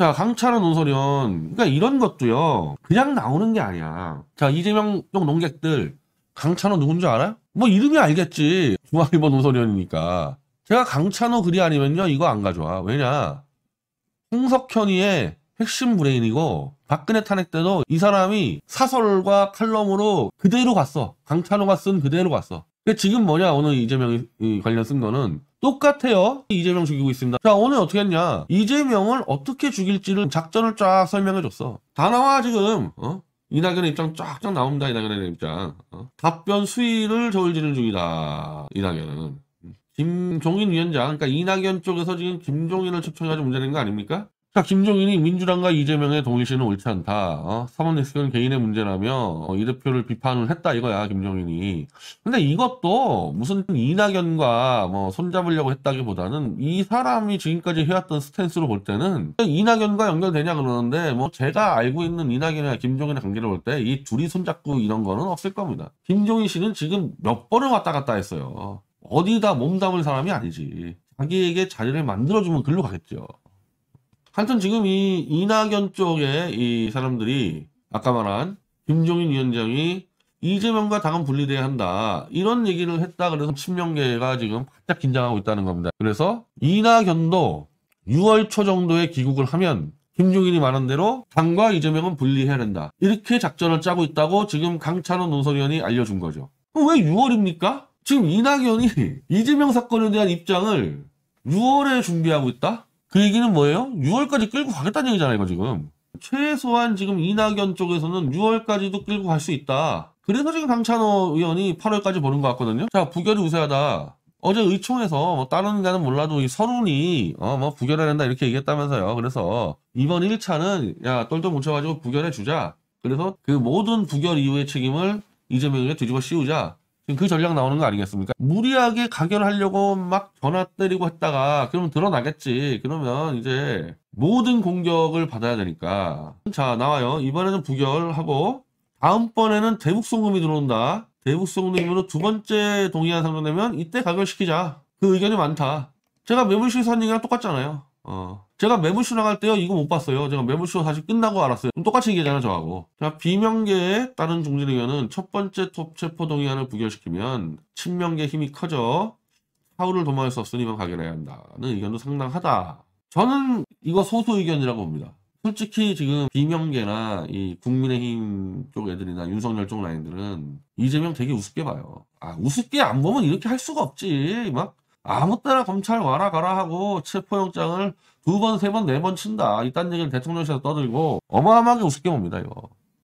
자, 강철호논설위원 그러니까 이런 것도요. 그냥 나오는 게 아니야. 자, 이재명 쪽 농객들. 강찬호 누군지 알아요? 뭐 이름이 알겠지. 중앙일보 논소련이니까. 제가 강찬호 글이 아니면요. 이거 안 가져와. 왜냐. 홍석현이의 핵심 브레인이고 박근혜 탄핵 때도 이 사람이 사설과 칼럼으로 그대로 갔어. 강찬호가 쓴 그대로 갔어. 그러니까 지금 뭐냐 오늘 이재명이 관련 쓴 거는 똑같아요. 이재명 죽이고 있습니다. 자 오늘 어떻게 했냐? 이재명을 어떻게 죽일지를 작전을 쫙 설명해줬어. 다 나와 지금. 어? 이낙연의 입장 쫙쫙 나옵니다. 이낙연의 입장. 어? 답변 수위를 저울지는 중이다. 이낙연은. 음. 김종인 위원장, 그러니까 이낙연 쪽에서 지금 김종인을 초청해가지고 문제낸 거 아닙니까? 자, 김종인이 민주당과 이재명의 동일시는 옳지 않다. 어? 사법 리스크는 개인의 문제라며 어, 이 대표를 비판을 했다 이거야 김종인이. 근데 이것도 무슨 이낙연과 뭐 손잡으려고 했다기보다는 이 사람이 지금까지 해왔던 스탠스로 볼 때는 이낙연과 연결되냐 그러는데 뭐 제가 알고 있는 이낙연이나 김종인의 관계를 볼 때 이 둘이 손잡고 이런 거는 없을 겁니다. 김종인 씨는 지금 몇 번을 왔다 갔다 했어요. 어디다 몸담을 사람이 아니지. 자기에게 자리를 만들어주면 글로 가겠죠. 하여튼 지금 이 이낙연 쪽에 이 사람들이 아까 말한 김종인 위원장이 이재명과 당은 분리돼야 한다 이런 얘기를 했다 그래서 친명계가 지금 바짝 긴장하고 있다는 겁니다. 그래서 이낙연도 6월 초 정도에 귀국을 하면 김종인이 말한 대로 당과 이재명은 분리해야 된다 이렇게 작전을 짜고 있다고 지금 강찬호 논설위원이 알려준 거죠. 왜 6월입니까? 지금 이낙연이 이재명 사건에 대한 입장을 6월에 준비하고 있다? 그 얘기는 뭐예요? 6월까지 끌고 가겠다는 얘기잖아요, 이거 지금. 최소한 지금 이낙연 쪽에서는 6월까지도 끌고 갈 수 있다. 그래서 지금 강찬호 의원이 8월까지 보는 것 같거든요. 자, 부결이 우세하다. 어제 의총에서 뭐 다른 가는 몰라도 이 서른이 어뭐 부결해야 된다 이렇게 얘기했다면서요. 그래서 이번 1차는 야 똘똘 뭉쳐가지고 부결해 주자. 그래서 그 모든 부결 이후의 책임을 이재명에게 뒤집어 씌우자. 그 전략 나오는 거 아니겠습니까? 무리하게 가결하려고 막 전화 때리고 했다가 그러면 드러나겠지. 그러면 이제 모든 공격을 받아야 되니까. 자, 나와요. 이번에는 부결하고 다음번에는 대북송금이 들어온다. 대북송금으로 두 번째 동의안 상정되면 이때 가결시키자. 그 의견이 많다. 제가 매물시사님이랑 똑같잖아요. 어. 제가 매물쇼 나갈 때요 이거 못 봤어요 제가 매물쇼 사실 끝나고 알았어요 똑같이 얘기하잖아 저하고 자 비명계에 따른 중진의견은 첫 번째 톱체포 동의안을 부결시키면 친명계 힘이 커져 사우를 도망할수 없으니만 가결해야 한다는 의견도 상당하다 저는 이거 소수 의견이라고 봅니다 솔직히 지금 비명계나 이 국민의힘 쪽 애들이나 윤석열 쪽 라인들은 이재명 되게 우습게 봐요. 아 우습게 안 보면 이렇게 할 수가 없지. 막 아무 때나 검찰 와라 가라 하고 체포영장을 두 번, 세 번, 네 번 친다. 이딴 얘기를 대통령실에서 떠들고 어마어마하게 우습게 봅니다, 이거.